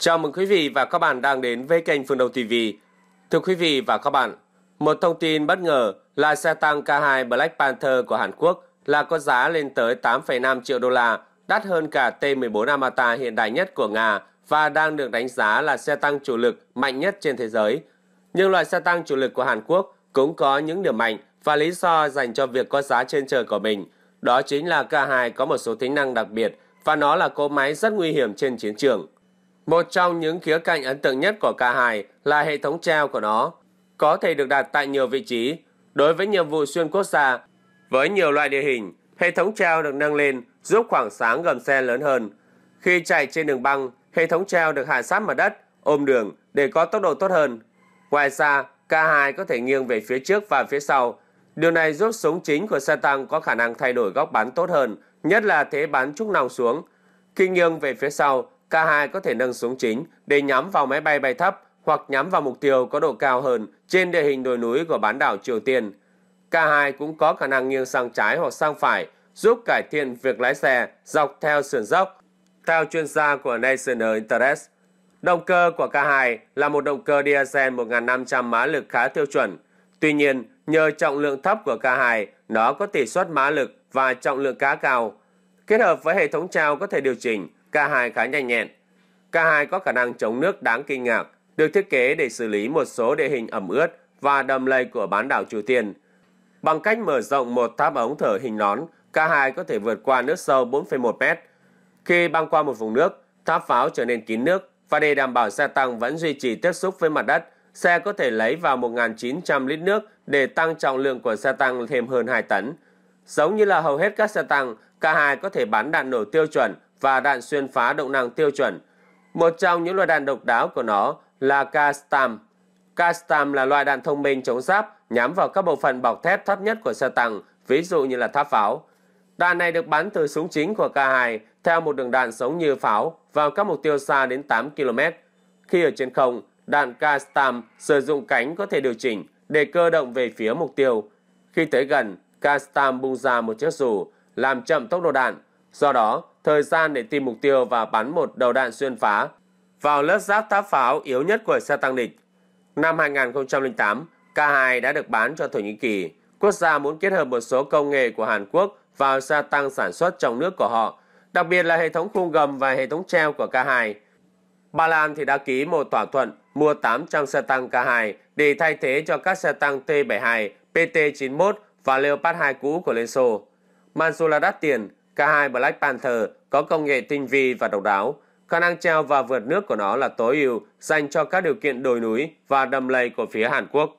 Chào mừng quý vị và các bạn đang đến với kênh Phương Đông TV. Thưa quý vị và các bạn, một thông tin bất ngờ là xe tăng K2 Black Panther của Hàn Quốc là có giá lên tới 8,5 triệu đô la, đắt hơn cả T-14 Amata hiện đại nhất của Nga và đang được đánh giá là xe tăng chủ lực mạnh nhất trên thế giới. Nhưng loại xe tăng chủ lực của Hàn Quốc cũng có những điểm mạnh và lý do dành cho việc có giá trên trời của mình. Đó chính là K2 có một số tính năng đặc biệt và nó là cỗ máy rất nguy hiểm trên chiến trường. Một trong những khía cạnh ấn tượng nhất của K2 là hệ thống treo của nó, có thể được đặt tại nhiều vị trí. Đối với nhiệm vụ xuyên quốc gia, với nhiều loại địa hình, hệ thống treo được nâng lên giúp khoảng sáng gầm xe lớn hơn. Khi chạy trên đường băng, hệ thống treo được hạ sát mặt đất, ôm đường để có tốc độ tốt hơn. Ngoài ra, K2 có thể nghiêng về phía trước và phía sau. Điều này giúp súng chính của xe tăng có khả năng thay đổi góc bắn tốt hơn, nhất là thế bắn trúc nòng xuống. Khi nghiêng về phía sau, K2 có thể nâng xuống chính để nhắm vào máy bay bay thấp hoặc nhắm vào mục tiêu có độ cao hơn trên địa hình đồi núi của bán đảo Triều Tiên. K2 cũng có khả năng nghiêng sang trái hoặc sang phải, giúp cải thiện việc lái xe dọc theo sườn dốc. Theo chuyên gia của National Interest, động cơ của K2 là một động cơ diesel 1.500 mã lực khá tiêu chuẩn. Tuy nhiên, nhờ trọng lượng thấp của K2, nó có tỷ suất mã lực và trọng lượng cá cao. Kết hợp với hệ thống trao có thể điều chỉnh, k hai khá nhanh nhẹn. k hai có khả năng chống nước đáng kinh ngạc, được thiết kế để xử lý một số địa hình ẩm ướt và đầm lầy của bán đảo Triều Tiên. Bằng cách mở rộng một tháp ống thở hình nón, k hai có thể vượt qua nước sâu 4,1 mét. Khi băng qua một vùng nước, tháp pháo trở nên kín nước và để đảm bảo xe tăng vẫn duy trì tiếp xúc với mặt đất, xe có thể lấy vào 1.900 lít nước để tăng trọng lượng của xe tăng thêm hơn 2 tấn. Giống như là hầu hết các xe tăng, K hai có thể bắn đạn nổ tiêu chuẩn và đạn xuyên phá động năng tiêu chuẩn. Một trong những loại đạn độc đáo của nó là Kastam. Kastam là loại đạn thông minh chống giáp nhắm vào các bộ phận bọc thép thấp nhất của xe tăng, ví dụ như là tháp pháo. Đạn này được bắn từ súng chính của K2 theo một đường đạn giống như pháo vào các mục tiêu xa đến 8 km. Khi ở trên không, đạn Kastam sử dụng cánh có thể điều chỉnh để cơ động về phía mục tiêu. Khi tới gần, Kastam bung ra một chiếc dù làm chậm tốc độ đạn. Do đó, thời gian để tìm mục tiêu và bắn một đầu đạn xuyên phá vào lớp giáp tháp pháo yếu nhất của xe tăng địch. Năm 2008, K2 đã được bán cho Thổ Nhĩ Kỳ. Quốc gia muốn kết hợp một số công nghệ của Hàn Quốc vào xe tăng sản xuất trong nước của họ, đặc biệt là hệ thống khung gầm và hệ thống treo của K2. Ba Lan thì đã ký một thỏa thuận mua 800 xe tăng K2 để thay thế cho các xe tăng T-72, PT-91 và Leopard 2 cũ của Liên Xô. Mansula đắt tiền, cả hai Black Panther có công nghệ tinh vi và độc đáo. Khả năng treo và vượt nước của nó là tối ưu dành cho các điều kiện đồi núi và đầm lầy của phía Hàn Quốc.